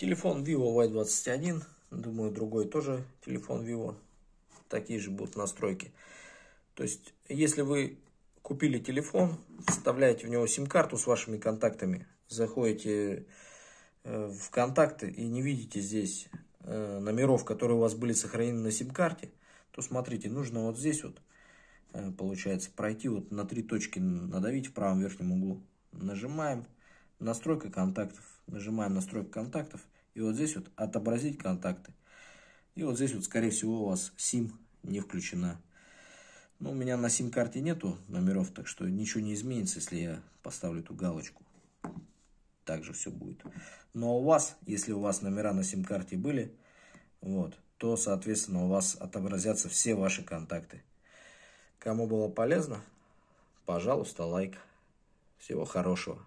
Телефон Vivo Y21. Думаю, другой тоже телефон Vivo. Такие же будут настройки. То есть, если вы купили телефон, вставляете в него сим-карту с вашими контактами, заходите э, в контакты и не видите здесь э, номеров, которые у вас были сохранены на сим-карте, то смотрите, нужно вот здесь вот, э, получается, пройти вот на три точки, надавить в правом верхнем углу. Нажимаем настройка контактов. Нажимаем настройка контактов. И вот здесь вот отобразить контакты. И вот здесь вот, скорее всего, у вас SIM не включена. Ну, у меня на сим-карте нету номеров, так что ничего не изменится, если я поставлю эту галочку. Также все будет. Но у вас, если у вас номера на сим-карте были, вот, то, соответственно, у вас отобразятся все ваши контакты. Кому было полезно, пожалуйста, лайк. Всего хорошего.